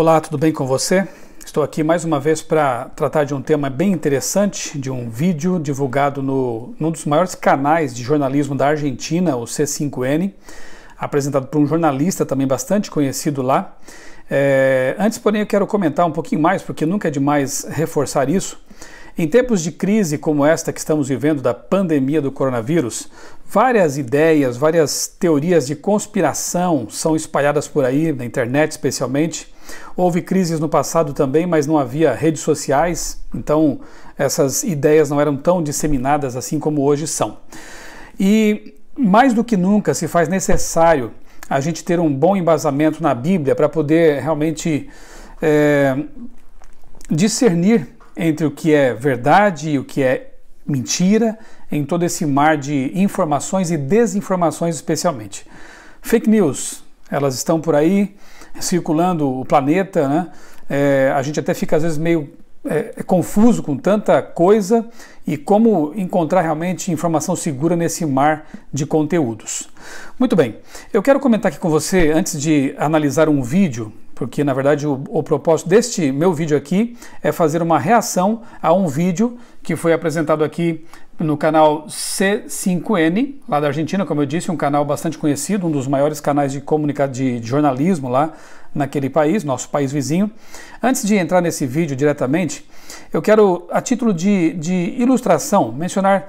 Olá, tudo bem com você? Estou aqui mais uma vez para tratar de um tema bem interessante, de um vídeo divulgado no, num dos maiores canais de jornalismo da Argentina, o C5N, apresentado por um jornalista também bastante conhecido lá. É, antes, porém, eu quero comentar um pouquinho mais, porque nunca é demais reforçar isso. Em tempos de crise como esta que estamos vivendo da pandemia do coronavírus, várias ideias, várias teorias de conspiração são espalhadas por aí, na internet especialmente. Houve crises no passado também, mas não havia redes sociais, então essas ideias não eram tão disseminadas assim como hoje são. E mais do que nunca se faz necessário a gente ter um bom embasamento na Bíblia para poder realmente é, discernir entre o que é verdade e o que é mentira, em todo esse mar de informações e desinformações, especialmente. Fake news, elas estão por aí circulando o planeta, né? É, a gente até fica às vezes meio é, é confuso com tanta coisa e como encontrar realmente informação segura nesse mar de conteúdos. Muito bem, eu quero comentar aqui com você, antes de analisar um vídeo porque na verdade o, o, propósito deste meu vídeo aqui é fazer uma reação a um vídeo que foi apresentado aqui no canal C5N, lá da Argentina, como eu disse, um canal bastante conhecido, um dos maiores canais de comunicação de jornalismo lá naquele país, nosso país vizinho. Antes de entrar nesse vídeo diretamente, eu quero, a título de, de ilustração, mencionar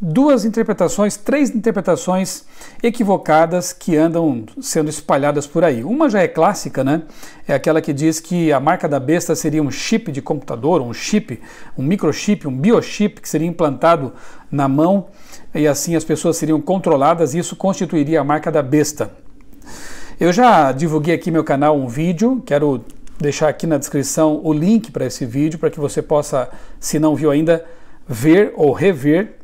duas interpretações, três interpretações equivocadas que andam sendo espalhadas por aí. Uma já é clássica, né? É aquela que diz que a marca da besta seria um chip de computador, um chip, um microchip, um biochip que seria implantado na mão e assim as pessoas seriam controladas e isso constituiria a marca da besta. Eu já divulguei aqui meu canal um vídeo, quero deixar aqui na descrição o link para esse vídeo para que você possa, se não viu ainda, ver ou rever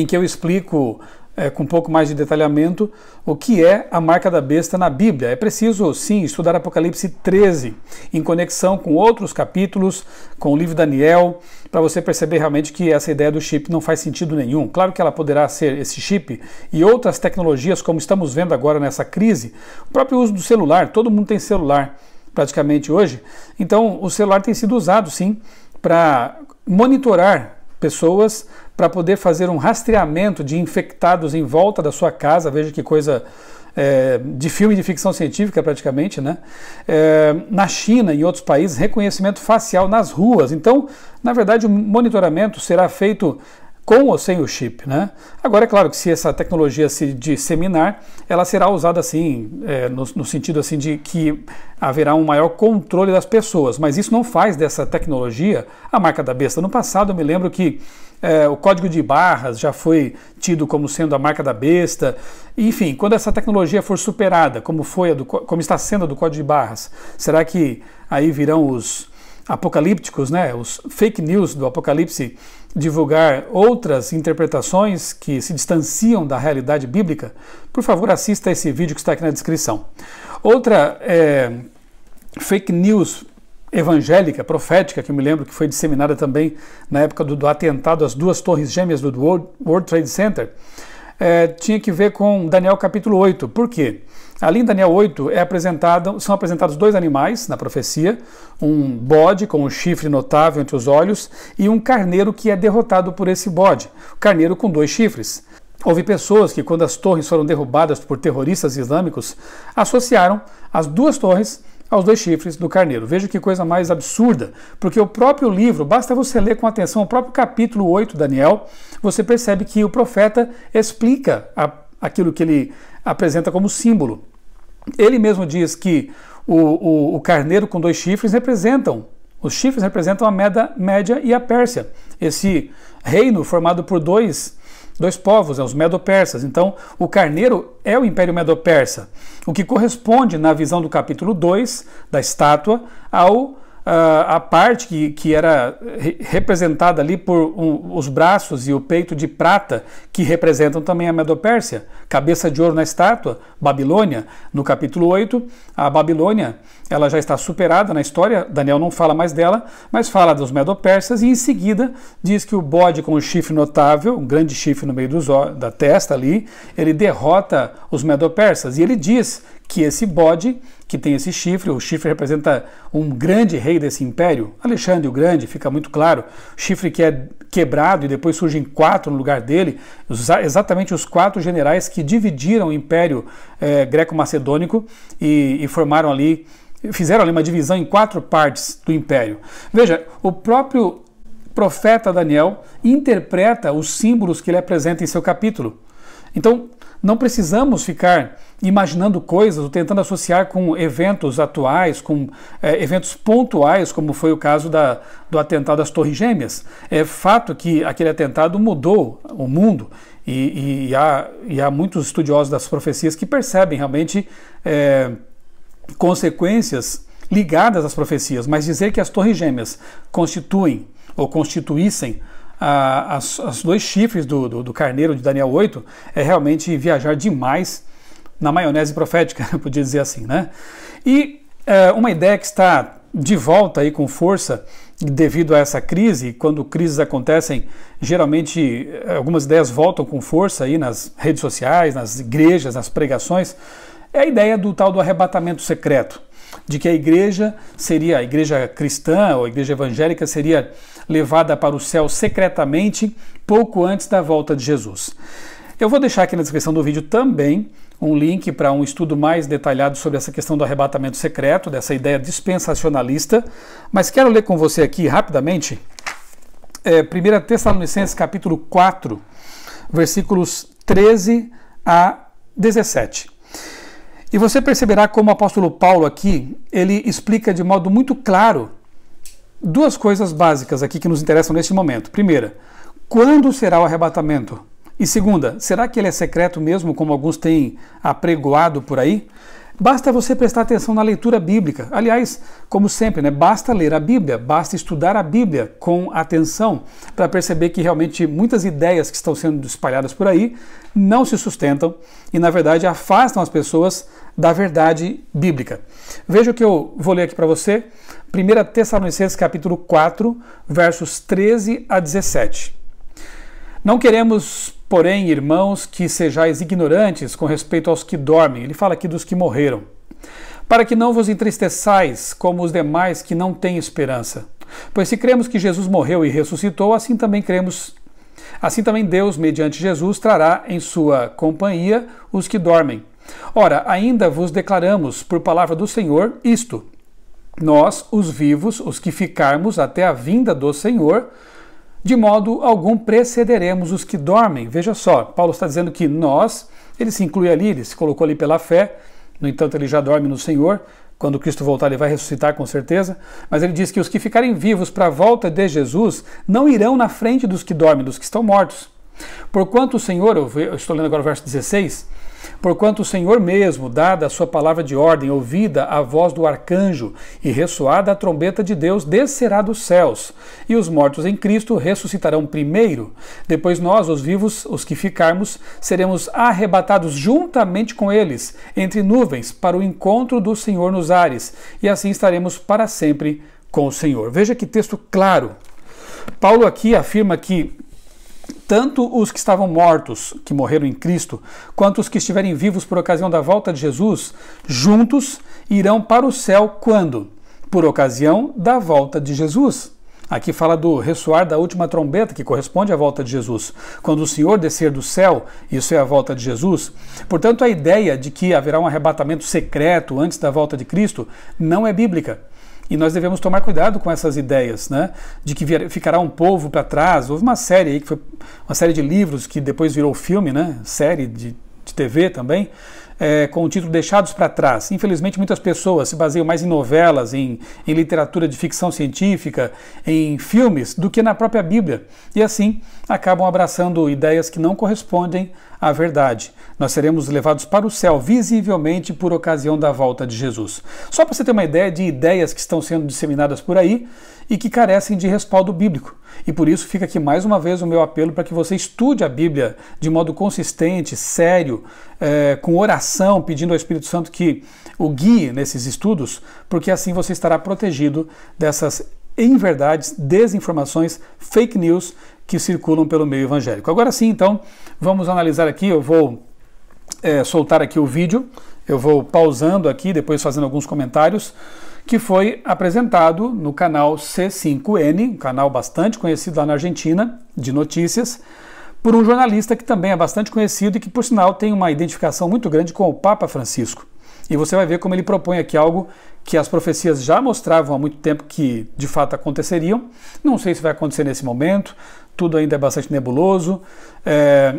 em que eu explico é, com um pouco mais de detalhamento o que é a marca da besta na Bíblia. É preciso, sim, estudar Apocalipse 13 em conexão com outros capítulos, com o livro Daniel, para você perceber realmente que essa ideia do chip não faz sentido nenhum. Claro que ela poderá ser esse chip e outras tecnologias, como estamos vendo agora nessa crise, o próprio uso do celular, todo mundo tem celular praticamente hoje. Então, o celular tem sido usado, sim, para monitorar pessoas para poder fazer um rastreamento de infectados em volta da sua casa. Veja que coisa é, de filme de ficção científica praticamente, né? É, na China e em outros países, reconhecimento facial nas ruas. Então, na verdade, o monitoramento será feito com ou sem o chip, né? Agora é claro que se essa tecnologia se disseminar, ela será usada assim, é, no, no, sentido assim de que haverá um maior controle das pessoas, mas isso não faz dessa tecnologia a marca da besta. No passado eu me lembro que é, o código de barras já foi tido como sendo a marca da besta. Enfim, quando essa tecnologia for superada, como foi do, como está sendo a do código de barras, será que aí virão os apocalípticos, né? Os fake news do apocalipse divulgar outras interpretações que se distanciam da realidade bíblica, por favor assista esse vídeo que está aqui na descrição. Outra é, fake news evangélica, profética, que eu me lembro que foi disseminada também na época do, do atentado às duas torres gêmeas do World, World Trade Center, é, tinha que ver com Daniel capítulo 8. Por quê? Ali em Daniel 8 é apresentado, são apresentados dois animais na profecia: um bode com um chifre notável entre os olhos e um carneiro que é derrotado por esse bode, carneiro com dois chifres. Houve pessoas que, quando as torres foram derrubadas por terroristas islâmicos, associaram as duas torres aos dois chifres do carneiro. Veja que coisa mais absurda, porque o próprio livro, basta você ler com atenção o próprio capítulo 8, Daniel, você percebe que o profeta explica a, aquilo que ele apresenta como símbolo. Ele mesmo diz que o, o, o carneiro com dois chifres representam, os chifres representam a Média, Média e a Pérsia, esse reino formado por dois dois povos, é os Medo-Persas. Então, o carneiro é o Império Medo-Persa, o que corresponde, na visão do capítulo 2 da estátua, ao ah, a parte que, que era representada ali por um, os braços e o peito de prata, que representam também a Medopérsia, cabeça de ouro na estátua, Babilônia, no capítulo 8, a Babilônia ela já está superada na história, Daniel não fala mais dela, mas fala dos medopersas e em seguida diz que o bode com o chifre notável, um grande chifre no meio dos, da testa ali, ele derrota os medopersas e ele diz que esse bode que tem esse chifre, o chifre representa um grande rei desse império, Alexandre o Grande, fica muito claro, chifre que é quebrado e depois surgem quatro no lugar dele, exatamente os quatro generais que dividiram o império é, greco-macedônico e, e formaram ali fizeram ali uma divisão em quatro partes do império. Veja, o próprio profeta Daniel interpreta os símbolos que ele apresenta em seu capítulo. Então, não precisamos ficar imaginando coisas ou tentando associar com eventos atuais, com é, eventos pontuais, como foi o caso da, do atentado às Torres Gêmeas. É fato que aquele atentado mudou o mundo e, e, e, há, e há, muitos estudiosos das profecias que percebem realmente. É, consequências ligadas às profecias, mas dizer que as Torres Gêmeas constituem ou constituíssem os as, dois chifres do, do, do, carneiro de Daniel 8 é realmente viajar demais na maionese profética, eu podia dizer assim, né? E é, uma ideia que está de volta aí com força devido a essa crise, quando crises acontecem, geralmente é, algumas ideias voltam com força aí nas redes sociais, nas igrejas, nas pregações, é a ideia do tal do arrebatamento secreto, de que a igreja seria, a igreja cristã ou a igreja evangélica seria levada para o céu secretamente pouco antes da volta de Jesus. Eu vou deixar aqui na descrição do vídeo também um link para um estudo mais detalhado sobre essa questão do arrebatamento secreto, dessa ideia dispensacionalista, mas quero ler com você aqui rapidamente é, 1 Tessalonicenses capítulo 4, versículos 13 a 17. E você perceberá como o apóstolo Paulo aqui, ele explica de modo muito claro duas coisas básicas aqui que nos interessam neste momento. Primeira, quando será o arrebatamento? E segunda, será que ele é secreto mesmo, como alguns têm apregoado por aí? Basta você prestar atenção na leitura bíblica. Aliás, como sempre, né, basta ler a Bíblia, basta estudar a Bíblia com atenção para perceber que realmente muitas ideias que estão sendo espalhadas por aí não se sustentam e, na verdade, afastam as pessoas da verdade bíblica. Veja o que eu vou ler aqui para você. 1 Tessalonicenses capítulo 4, versos 13 a 17. Não queremos, porém, irmãos, que sejais ignorantes com respeito aos que dormem. Ele fala aqui dos que morreram. Para que não vos entristeçais como os demais que não têm esperança. Pois se cremos que Jesus morreu e ressuscitou, assim também cremos Assim também Deus, mediante Jesus, trará em sua companhia os que dormem. Ora, ainda vos declaramos, por palavra do Senhor, isto: nós, os vivos, os que ficarmos até a vinda do Senhor, de modo algum precederemos os que dormem. Veja só, Paulo está dizendo que nós, ele se inclui ali, ele se colocou ali pela fé, no entanto, ele já dorme no Senhor. Quando Cristo voltar, ele vai ressuscitar com certeza. Mas ele diz que os que ficarem vivos para a volta de Jesus não irão na frente dos que dormem, dos que estão mortos. Porquanto o Senhor, eu estou lendo agora o verso 16, Porquanto o Senhor mesmo, dada a sua palavra de ordem, ouvida a voz do arcanjo e ressoada a trombeta de Deus, descerá dos céus, e os mortos em Cristo ressuscitarão primeiro. Depois nós, os vivos, os que ficarmos, seremos arrebatados juntamente com eles, entre nuvens, para o encontro do Senhor nos ares, e assim estaremos para sempre com o Senhor. Veja que texto claro. Paulo aqui afirma que tanto os que estavam mortos, que morreram em Cristo, quanto os que estiverem vivos por ocasião da volta de Jesus, juntos irão para o céu quando? Por ocasião da volta de Jesus. Aqui fala do ressoar da última trombeta, que corresponde à volta de Jesus. Quando o Senhor descer do céu, isso é a volta de Jesus. Portanto, a ideia de que haverá um arrebatamento secreto antes da volta de Cristo não é bíblica. E nós devemos tomar cuidado com essas ideias, né? De que ficará um povo para trás. Houve uma série aí, que foi uma série de livros que depois virou filme, né? Série de, de TV também, é, com o título Deixados para Trás. Infelizmente, muitas pessoas se baseiam mais em novelas, em, em literatura de ficção científica, em filmes, do que na própria Bíblia. E assim, acabam abraçando ideias que não correspondem à verdade. Nós seremos levados para o céu visivelmente por ocasião da volta de Jesus. Só para você ter uma ideia de ideias que estão sendo disseminadas por aí e que carecem de respaldo bíblico. E por isso fica aqui mais uma vez o meu apelo para que você estude a Bíblia de modo consistente, sério, é, com oração, pedindo ao Espírito Santo que o guie nesses estudos, porque assim você estará protegido dessas inverdades, desinformações, fake news que circulam pelo meio evangélico. Agora sim, então, vamos analisar aqui. Eu vou é, soltar aqui o vídeo, eu vou pausando aqui, depois fazendo alguns comentários, que foi apresentado no canal C5N, um canal bastante conhecido lá na Argentina, de notícias, por um jornalista que também é bastante conhecido e que, por sinal, tem uma identificação muito grande com o Papa Francisco. E você vai ver como ele propõe aqui algo que as profecias já mostravam há muito tempo que de fato aconteceriam. Não sei se vai acontecer nesse momento, tudo ainda é bastante nebuloso. É,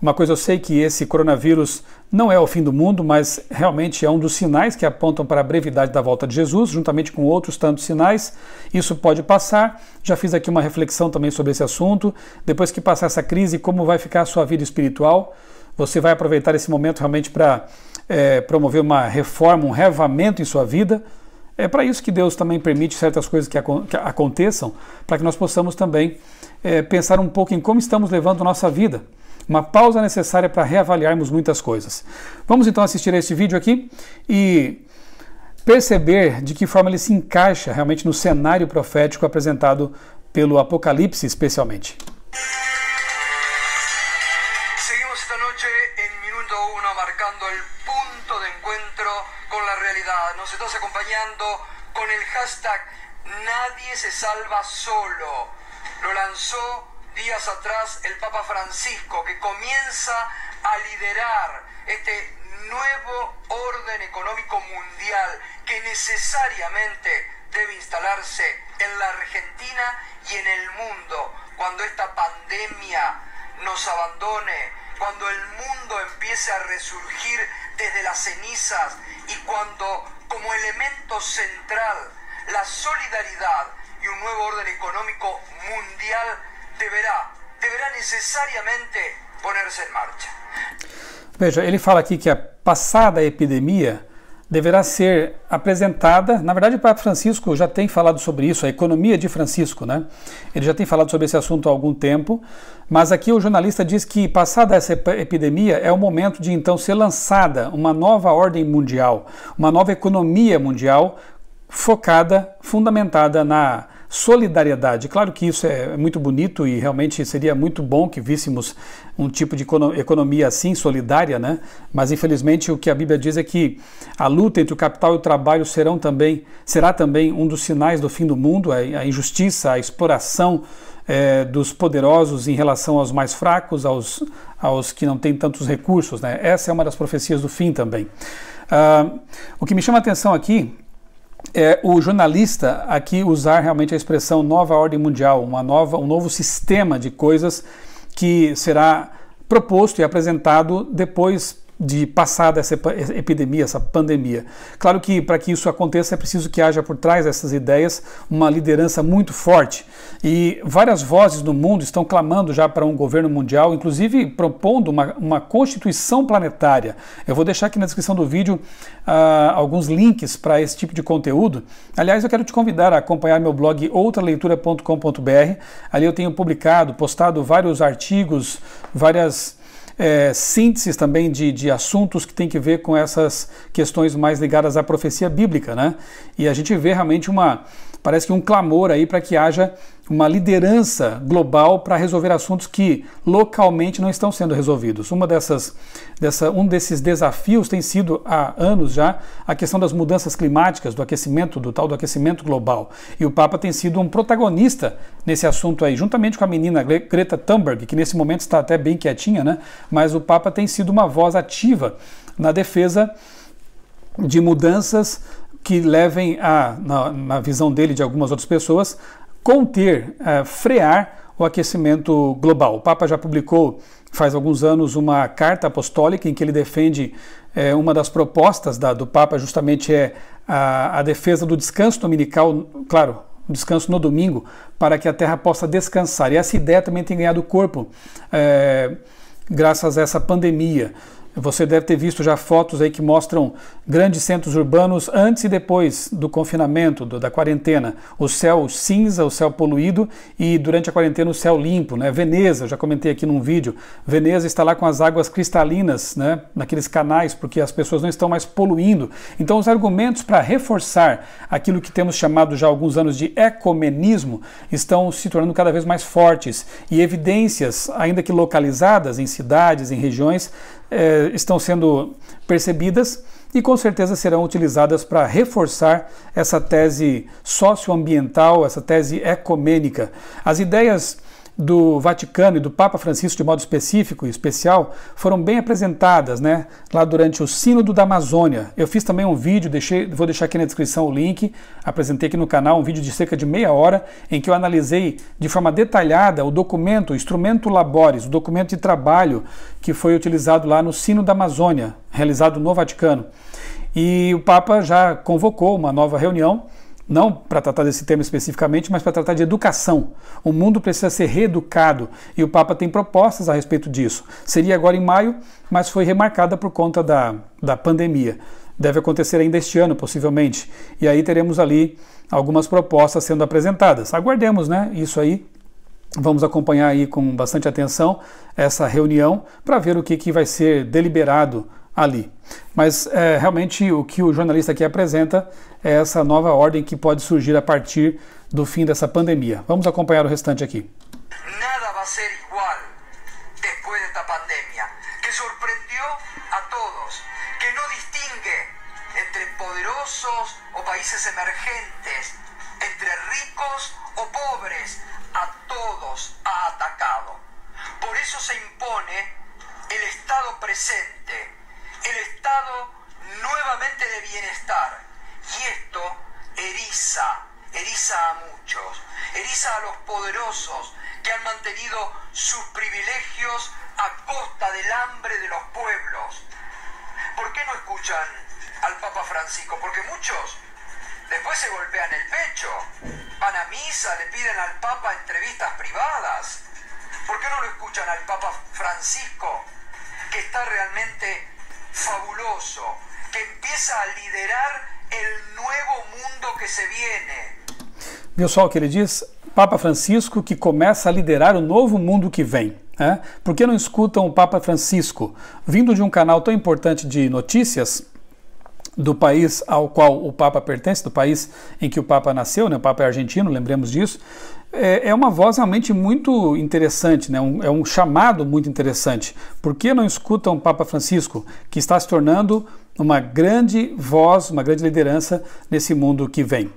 uma coisa eu sei que esse coronavírus não é o fim do mundo, mas realmente é um dos sinais que apontam para a brevidade da volta de Jesus, juntamente com outros tantos sinais. Isso pode passar. Já fiz aqui uma reflexão também sobre esse assunto. Depois que passar essa crise, como vai ficar a sua vida espiritual? Você vai aproveitar esse momento realmente para é, promover uma reforma, um revamento em sua vida. É para isso que Deus também permite certas coisas que, acon que aconteçam, para que nós possamos também é, pensar um pouco em como estamos levando nossa vida. Uma pausa necessária para reavaliarmos muitas coisas. Vamos então assistir a este vídeo aqui e perceber de que forma ele se encaixa realmente no cenário profético apresentado pelo Apocalipse, especialmente. nos estás acompañando con el hashtag Nadie se salva solo. Lo lanzó días atrás el Papa Francisco, que comienza a liderar este nuevo orden económico mundial que necesariamente debe instalarse en la Argentina y en el mundo cuando esta pandemia nos abandone, cuando el mundo empiece a resurgir desde las cenizas y cuando como elemento central la solidaridad y un nuevo orden económico mundial deberá, deberá necesariamente ponerse en marcha. Veja, él fala aquí que a pasada epidemia deverá ser apresentada. Na verdade, o Papa Francisco já tem falado sobre isso, a economia de Francisco, né? Ele já tem falado sobre esse assunto há algum tempo, mas aqui o jornalista diz que, passada essa epidemia, é o momento de então ser lançada uma nova ordem mundial, uma nova economia mundial focada, fundamentada na solidariedade. Claro que isso é muito bonito e realmente seria muito bom que víssemos um tipo de economia assim, solidária, né? Mas infelizmente o que a Bíblia diz é que a luta entre o capital e o trabalho serão também, será também um dos sinais do fim do mundo, é, a injustiça, a exploração é, dos poderosos em relação aos mais fracos, aos, aos que não têm tantos recursos. Né? Essa é uma das profecias do fim também. Ah, o que me chama a atenção aqui é, o jornalista aqui usar realmente a expressão nova ordem mundial, uma nova, um novo sistema de coisas que será proposto e apresentado depois de passar dessa epidemia, essa pandemia. Claro que para que isso aconteça é preciso que haja por trás dessas ideias uma liderança muito forte. E várias vozes no mundo estão clamando já para um governo mundial, inclusive propondo uma, uma constituição planetária. Eu vou deixar aqui na descrição do vídeo uh, alguns links para esse tipo de conteúdo. Aliás, eu quero te convidar a acompanhar meu blog outraleitura.com.br. Ali eu tenho publicado, postado vários artigos, várias é, sínteses também de, de assuntos que tem que ver com essas questões mais ligadas à profecia bíblica, né? E a gente vê realmente uma, parece que um clamor aí para que haja uma liderança global para resolver assuntos que localmente não estão sendo resolvidos. Uma dessas, dessa, um desses desafios tem sido há anos já a questão das mudanças climáticas, do aquecimento, do tal do aquecimento global. E o Papa tem sido um protagonista nesse assunto aí, juntamente com a menina Greta Thunberg, que nesse momento está até bem quietinha, né? Mas o Papa tem sido uma voz ativa na defesa de mudanças que levem a, na, na, visão dele de algumas outras pessoas, conter, uh, frear o aquecimento global. O Papa já publicou faz alguns anos uma carta apostólica em que ele defende eh, uma das propostas da, do Papa justamente é a, a, defesa do descanso dominical, claro, descanso no domingo, para que a Terra possa descansar. E essa ideia também tem ganhado corpo eh, graças a essa pandemia. Você deve ter visto já fotos aí que mostram grandes centros urbanos antes e depois do confinamento, do, da quarentena. O céu cinza, o céu poluído e durante a quarentena o céu limpo, né? Veneza, já comentei aqui num vídeo, Veneza está lá com as águas cristalinas, né? Naqueles canais, porque as pessoas não estão mais poluindo. Então os argumentos para reforçar aquilo que temos chamado já há alguns anos de ecomenismo estão se tornando cada vez mais fortes e evidências, ainda que localizadas em cidades, em regiões, é, estão sendo percebidas e com certeza serão utilizadas para reforçar essa tese socioambiental, essa tese ecumênica. As ideias do Vaticano e do Papa Francisco de modo específico e especial foram bem apresentadas, né? Lá durante o Sínodo da Amazônia. Eu fiz também um vídeo, deixei, vou deixar aqui na descrição o link, apresentei aqui no canal um vídeo de cerca de meia hora em que eu analisei de forma detalhada o documento, o instrumento labores, o documento de trabalho que foi utilizado lá no Sínodo da Amazônia, realizado no Vaticano. E o Papa já convocou uma nova reunião não para tratar desse tema especificamente, mas para tratar de educação. O mundo precisa ser reeducado e o Papa tem propostas a respeito disso. Seria agora em maio, mas foi remarcada por conta da, da pandemia. Deve acontecer ainda este ano, possivelmente. E aí teremos ali algumas propostas sendo apresentadas. Aguardemos, né? Isso aí. Vamos acompanhar aí com bastante atenção essa reunião para ver o que, que vai ser deliberado ali. Mas é, realmente o que o jornalista aqui apresenta é essa nova ordem que pode surgir a partir do fim dessa pandemia. Vamos acompanhar o restante aqui. Nada vai ser igual depois desta pandemia, que surpreendeu a todos, que não distingue entre poderosos ou países emergentes, entre ricos ou pobres, a todos ha atacado. Por isso se impõe o Estado presente el estado nuevamente de bienestar. Y esto eriza, eriza a muchos, eriza a los poderosos que han mantenido sus privilegios a costa del hambre de los pueblos. ¿Por qué no escuchan al Papa Francisco? Porque muchos después se golpean el pecho, van a misa, le piden al Papa entrevistas privadas. ¿Por qué no lo escuchan al Papa Francisco, que está realmente fabuloso que empieza a liderar el nuevo mundo que se viene. Viu só o que ele diz? Papa Francisco que começa a liderar o novo mundo que vem. É? Por que não escutam o Papa Francisco? Vindo de um canal tão importante de notícias, do país ao qual o Papa pertence, do país em que o Papa nasceu, né? o Papa é argentino, lembremos disso, é, é, uma voz realmente muito interessante, né? Um, é um chamado muito interessante. Por que não escutam o Papa Francisco, que está se tornando uma grande voz, uma grande liderança nesse mundo que vem?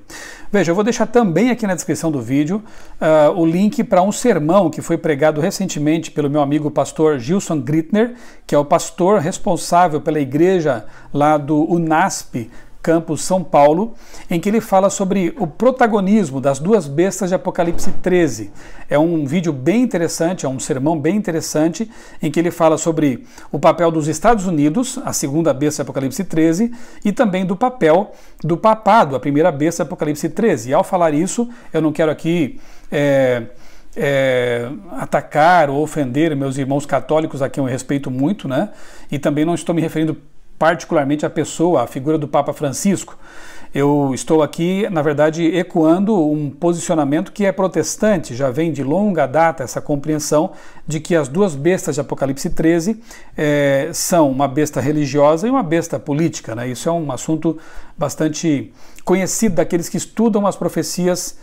Veja, eu vou deixar também aqui na descrição do vídeo uh, o link para um sermão que foi pregado recentemente pelo meu amigo pastor Gilson Gritner, que é o pastor responsável pela igreja lá do UNASP, Campos, São Paulo, em que ele fala sobre o protagonismo das duas bestas de Apocalipse 13. É um vídeo bem interessante, é um sermão bem interessante, em que ele fala sobre o papel dos Estados Unidos, a segunda besta de Apocalipse 13, e também do papel do papado, a primeira besta de Apocalipse 13. E ao falar isso, eu não quero aqui. É, é, atacar ou ofender meus irmãos católicos, a quem eu respeito muito, né? E também não estou me referindo particularmente a pessoa, a figura do Papa Francisco. Eu estou aqui, na verdade, ecoando um posicionamento que é protestante, já vem de longa data essa compreensão de que as duas bestas de Apocalipse 13 é, eh, são uma besta religiosa e uma besta política. Né? Isso é um assunto bastante conhecido daqueles que estudam as profecias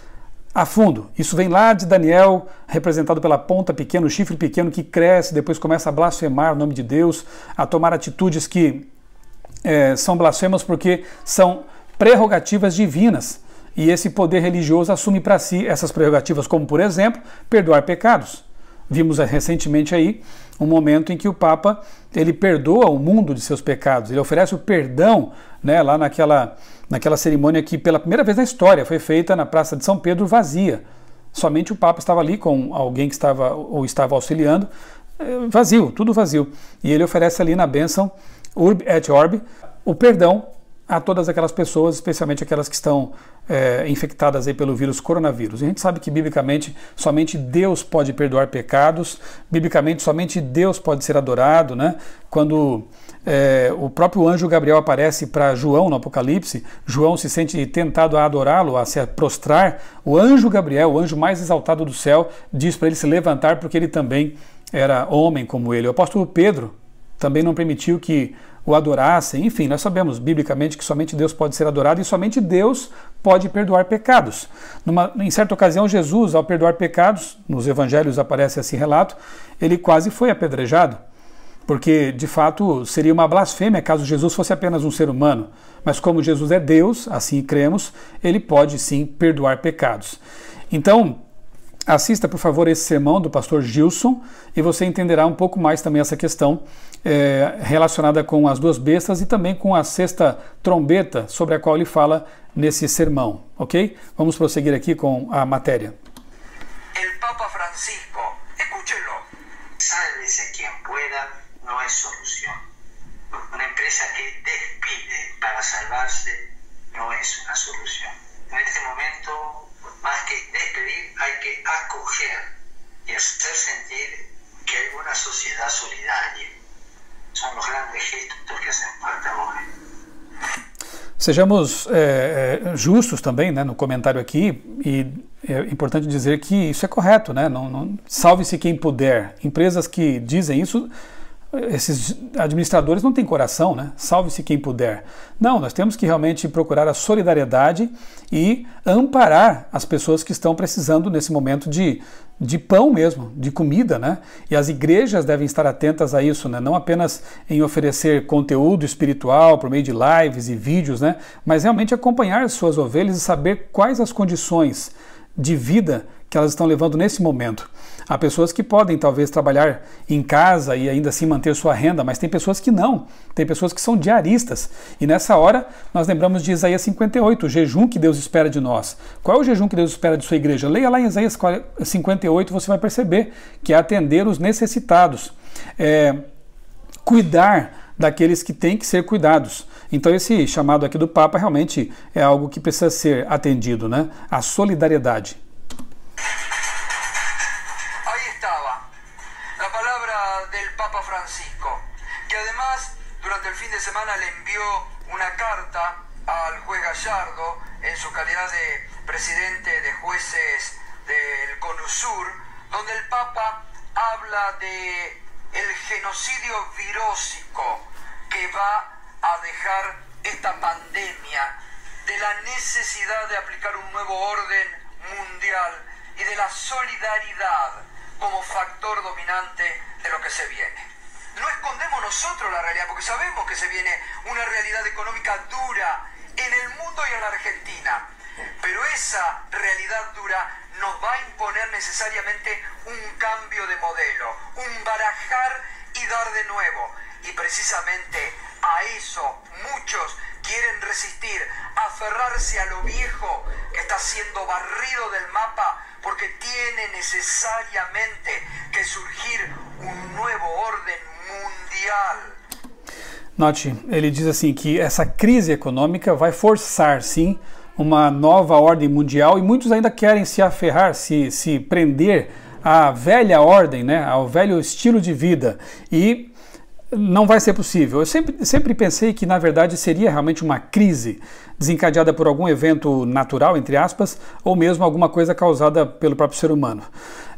a fundo. Isso vem lá de Daniel, representado pela ponta pequena, o chifre pequeno que cresce, depois começa a blasfemar o nome de Deus, a tomar atitudes que é, são blasfemos porque são prerrogativas divinas. E esse poder religioso assume para si essas prerrogativas, como, por exemplo, perdoar pecados. Vimos recentemente aí um momento em que o Papa ele perdoa o mundo de seus pecados, ele oferece o perdão né, lá naquela, naquela cerimônia que pela primeira vez na história foi feita na Praça de São Pedro vazia. Somente o Papa estava ali com alguém que estava ou estava auxiliando, é, vazio, tudo vazio. E ele oferece ali na bênção urb et orb, o perdão a todas aquelas pessoas, especialmente aquelas que estão é, infectadas aí pelo vírus coronavírus. E a gente sabe que biblicamente somente Deus pode perdoar pecados, biblicamente somente Deus pode ser adorado, né? Quando é, o próprio anjo Gabriel aparece para João no Apocalipse, João se sente tentado a adorá-lo, a se prostrar. O anjo Gabriel, o anjo mais exaltado do céu, diz para ele se levantar porque ele também era homem como ele. O apóstolo Pedro também não permitiu que o adorassem. Enfim, nós sabemos biblicamente que somente Deus pode ser adorado e somente Deus pode perdoar pecados. Numa, em certa ocasião, Jesus, ao perdoar pecados, nos evangelhos aparece esse relato, ele quase foi apedrejado. Porque, de fato, seria uma blasfêmia caso Jesus fosse apenas um ser humano. Mas, como Jesus é Deus, assim cremos, ele pode sim perdoar pecados. Então, assista, por favor, esse sermão do pastor Gilson e você entenderá um pouco mais também essa questão é, relacionada com as duas bestas e também com a sexta trombeta, sobre a qual ele fala nesse sermão, ok? Vamos prosseguir aqui com a matéria. O Papa Francisco, escúchelo, sálvese quem pueda, não é solução. Uma empresa que despide para salvar-se não é uma solução. este momento, mais que despedir, há que acoger e fazer sentir que há uma sociedade solidária grandes gestos que hacen falta Sejamos é, justos também né, no comentário aqui, e é importante dizer que isso é correto, né? Não, não Salve-se quem puder. Empresas que dizem isso, esses administradores não têm coração, né? Salve-se quem puder. Não, nós temos que realmente procurar a solidariedade e amparar as pessoas que estão precisando nesse momento de de pão mesmo, de comida, né? E as igrejas devem estar atentas a isso, né? Não apenas em oferecer conteúdo espiritual por meio de lives e vídeos, né? Mas realmente acompanhar suas ovelhas e saber quais as condições de vida que elas estão levando nesse momento. Há pessoas que podem talvez trabalhar em casa e ainda assim manter sua renda, mas tem pessoas que não. Tem pessoas que são diaristas. E nessa hora nós lembramos de Isaías 58, o jejum que Deus espera de nós. Qual é o jejum que Deus espera de sua igreja? Leia lá em Isaías 58, você vai perceber que é atender os necessitados. É, cuidar daqueles que têm que ser cuidados. Então, esse chamado aqui do Papa realmente é algo que precisa ser atendido, né? A solidariedade. Francisco, que además durante el fin de semana le envió una carta al juez Gallardo en su calidad de presidente de jueces del CONUSUR, donde el Papa habla de el genocidio virósico que va a dejar esta pandemia, de la necesidad de aplicar un nuevo orden mundial y de la solidaridad como factor dominante de lo que se viene no escondemos nosotros la realidad, porque sabemos que se viene una realidad económica dura en el mundo y en la Argentina. Pero esa realidad dura nos va a imponer necesariamente un cambio de modelo, un barajar y dar de nuevo. Y precisamente a eso muchos quieren resistir, aferrarse a lo viejo que está siendo barrido del mapa, porque tiene necesariamente que surgir un nuevo orden mundial. Note, ele diz assim que essa crise econômica vai forçar, sim, uma nova ordem mundial e muitos ainda querem se aferrar, se, se prender à velha ordem, né, ao velho estilo de vida. E não vai ser possível. Eu sempre, sempre pensei que, na verdade, seria realmente uma crise desencadeada por algum evento natural, entre aspas, ou mesmo alguma coisa causada pelo próprio ser humano.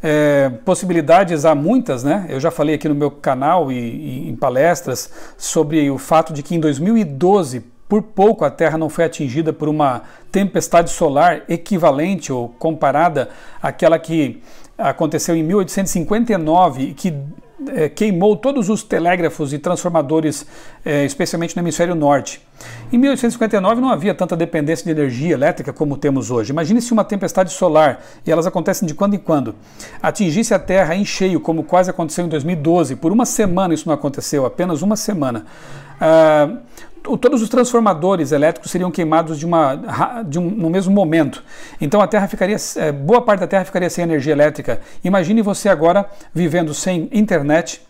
É, possibilidades há muitas, né? Eu já falei aqui no meu canal e, e em palestras sobre o fato de que em 2012, por pouco a Terra não foi atingida por uma tempestade solar equivalente ou comparada àquela que aconteceu em 1859 e que é, queimou todos os telégrafos e transformadores, é, especialmente no hemisfério norte. Em 1859 não havia tanta dependência de energia elétrica como temos hoje. Imagine se uma tempestade solar, e elas acontecem de quando em quando, atingisse a Terra em cheio, como quase aconteceu em 2012. Por uma semana isso não aconteceu, apenas uma semana. Ah, todos os transformadores elétricos seriam queimados de uma, de um, no mesmo momento. Então a Terra ficaria, é, boa parte da Terra ficaria sem energia elétrica. Imagine você agora vivendo sem internet,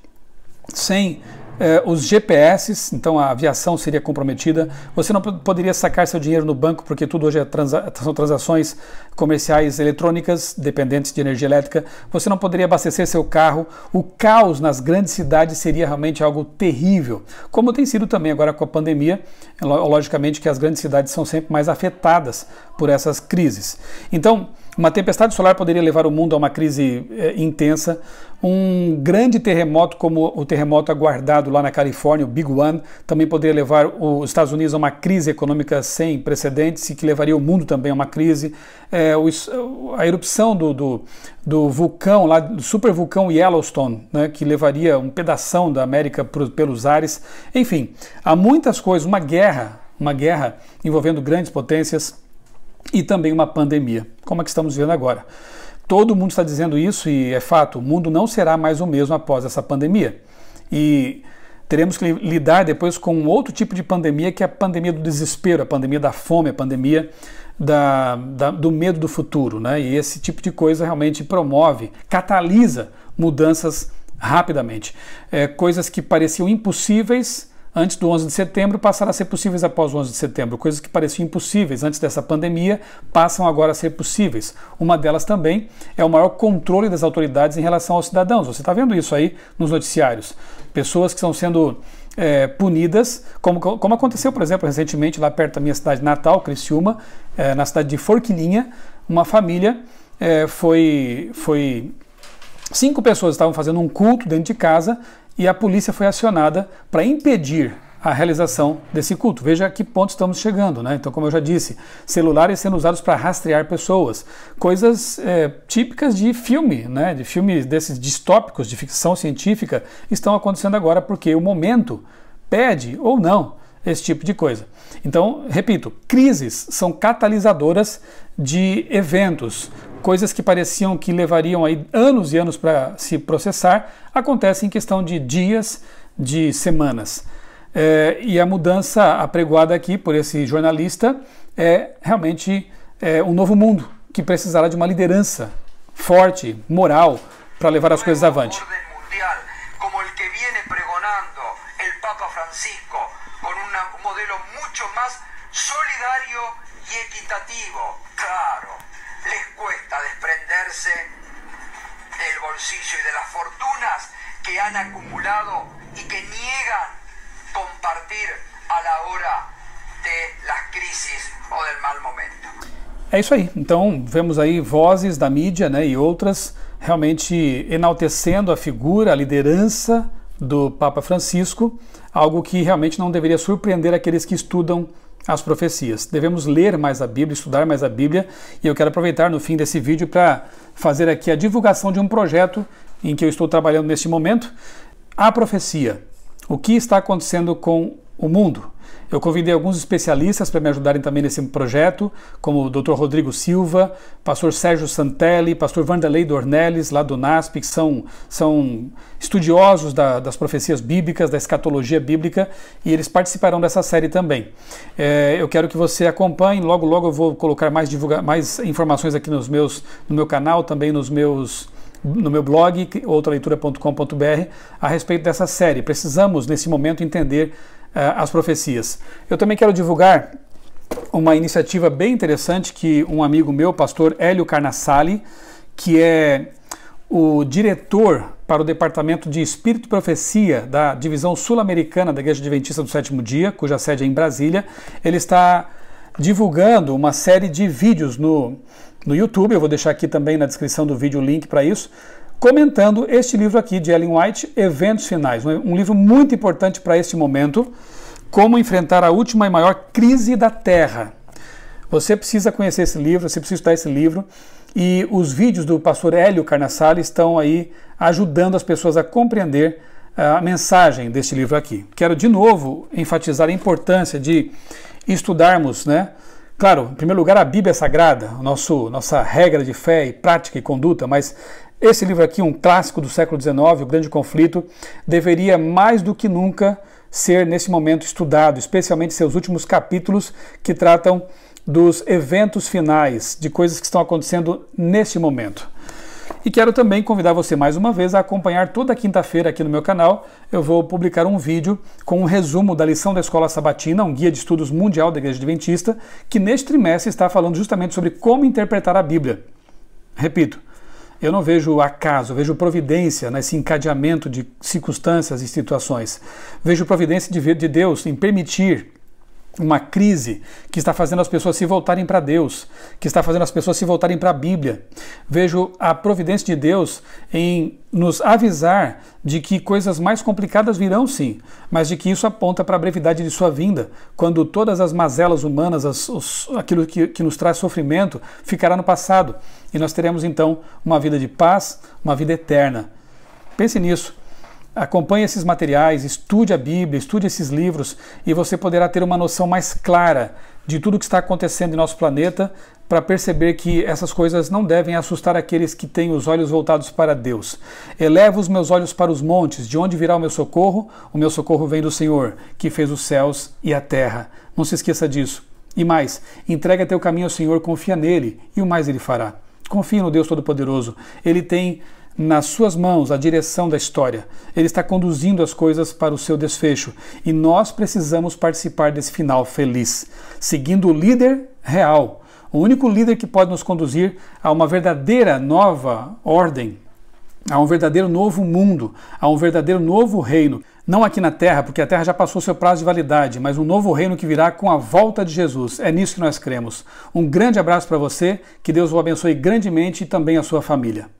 sem eh, os GPS, então a aviação seria comprometida, você não poderia sacar seu dinheiro no banco, porque tudo hoje é transa são transações comerciais eletrônicas, dependentes de energia elétrica, você não poderia abastecer seu carro, o caos nas grandes cidades seria realmente algo terrível, como tem sido também agora com a pandemia, logicamente que as grandes cidades são sempre mais afetadas por essas crises. Então, uma tempestade solar poderia levar o mundo a uma crise eh, intensa. Um grande terremoto, como o terremoto aguardado lá na Califórnia, o Big One, também poderia levar os Estados Unidos a uma crise econômica sem precedentes e que levaria o mundo também a uma crise. É, a erupção do, do, do, vulcão, lá, do super vulcão Yellowstone, né, que levaria um pedaço da América pro, pelos ares. Enfim, há muitas coisas. Uma guerra, uma guerra envolvendo grandes potências e também uma pandemia, como a é que estamos vendo agora. Todo mundo está dizendo isso e é fato, o mundo não será mais o mesmo após essa pandemia. E teremos que lidar depois com um outro tipo de pandemia, que é a pandemia do desespero, a pandemia da fome, a pandemia da, da, do medo do futuro. Né? E esse tipo de coisa realmente promove, catalisa mudanças rapidamente. É, coisas que pareciam impossíveis antes do 11 de setembro passaram a ser possíveis após o 11 de setembro. Coisas que pareciam impossíveis antes dessa pandemia passam agora a ser possíveis. Uma delas também é o maior controle das autoridades em relação aos cidadãos. Você está vendo isso aí nos noticiários. Pessoas que estão sendo é, punidas, como, como aconteceu, por exemplo, recentemente lá perto da minha cidade natal, Criciúma, é, na cidade de Forquilinha, uma família é, foi, foi Cinco pessoas estavam fazendo um culto dentro de casa e a polícia foi acionada para impedir a realização desse culto. Veja a que ponto estamos chegando, né? Então, como eu já disse, celulares sendo usados para rastrear pessoas, coisas é, típicas de filme, né? De filmes desses distópicos de ficção científica estão acontecendo agora porque o momento pede ou não esse tipo de coisa. Então, repito, crises são catalisadoras de eventos. Coisas que pareciam que levariam aí anos e anos para se processar acontecem em questão de dias, de semanas. É, e a mudança apregoada aqui por esse jornalista é realmente é, um novo mundo que precisará de uma liderança forte, moral, para levar as coisas avante. Como que viene pregonando Papa Francisco modelo mucho más solidario y equitativo. Claro, les cuesta desprenderse del bolsillo y de las fortunas que han acumulado y que niegan compartir a la hora de las crisis o del mal momento. É isso aí. Então, vemos aí vozes da mídia né, e outras realmente enaltecendo a figura, a liderança do Papa Francisco, algo que realmente não deveria surpreender aqueles que estudam as profecias. Devemos ler mais a Bíblia, estudar mais a Bíblia, e eu quero aproveitar no fim desse vídeo para fazer aqui a divulgação de um projeto em que eu estou trabalhando neste momento, a profecia. O que está acontecendo com o mundo? Eu convidei alguns especialistas para me ajudarem também nesse projeto, como o Dr. Rodrigo Silva, pastor Sérgio Santelli, pastor Vanderlei Dornelles, lá do NASP, que são, são estudiosos da, das profecias bíblicas, da escatologia bíblica, e eles participarão dessa série também. É, eu quero que você acompanhe, logo logo eu vou colocar mais, divulga mais informações aqui nos meus, no meu canal, também nos meus no meu blog outraleitura.com.br a respeito dessa série. Precisamos nesse momento entender eh, as profecias. Eu também quero divulgar uma iniciativa bem interessante que um amigo meu, pastor Hélio Carnassali, que é o diretor para o Departamento de Espírito e Profecia da Divisão Sul-Americana da Igreja Adventista do Sétimo Dia, cuja sede é em Brasília, ele está divulgando uma série de vídeos no, no YouTube. Eu vou deixar aqui também na descrição do vídeo o link para isso comentando este livro aqui de Ellen White, Eventos Finais, um livro muito importante para este momento, Como Enfrentar a Última e Maior Crise da Terra. Você precisa conhecer esse livro, você precisa estudar esse livro, e os vídeos do pastor Hélio Carnassale estão aí ajudando as pessoas a compreender ah, a mensagem deste livro aqui. Quero de novo enfatizar a importância de estudarmos, né? Claro, em primeiro lugar, a Bíblia Sagrada, nosso, nossa regra de fé e prática e conduta, mas esse livro aqui, um clássico do século XIX, O Grande Conflito, deveria mais do que nunca ser nesse momento estudado, especialmente seus últimos capítulos que tratam dos eventos finais, de coisas que estão acontecendo neste momento. E quero também convidar você mais uma vez a acompanhar toda quinta-feira aqui no meu canal. Eu vou publicar um vídeo com um resumo da lição da Escola Sabatina, um guia de estudos mundial da Igreja Adventista, que neste trimestre está falando justamente sobre como interpretar a Bíblia. Repito, eu não vejo acaso, vejo providência nesse né, encadeamento de circunstâncias e situações. Vejo providência de Deus em permitir uma crise que está fazendo as pessoas se voltarem para Deus, que está fazendo as pessoas se voltarem para a Bíblia. Vejo a providência de Deus em nos avisar de que coisas mais complicadas virão sim, mas de que isso aponta para a brevidade de sua vinda, quando todas as mazelas humanas, as, os, aquilo que, que nos traz sofrimento, ficará no passado e nós teremos então uma vida de paz, uma vida eterna. Pense nisso Acompanhe esses materiais, estude a Bíblia, estude esses livros e você poderá ter uma noção mais clara de tudo o que está acontecendo em nosso planeta para perceber que essas coisas não devem assustar aqueles que têm os olhos voltados para Deus. Eleva os meus olhos para os montes, de onde virá o meu socorro? O meu socorro vem do Senhor, que fez os céus e a terra. Não se esqueça disso. E mais, entrega teu caminho ao Senhor, confia nele e o mais ele fará. Confia no Deus Todo-Poderoso. Ele tem nas suas mãos a direção da história. Ele está conduzindo as coisas para o seu desfecho e nós precisamos participar desse final feliz, seguindo o líder real, o único líder que pode nos conduzir a uma verdadeira nova ordem, a um verdadeiro novo mundo, a um verdadeiro novo reino. Não aqui na terra, porque a terra já passou seu prazo de validade, mas um novo reino que virá com a volta de Jesus. É nisso que nós cremos. Um grande abraço para você, que Deus o abençoe grandemente e também a sua família.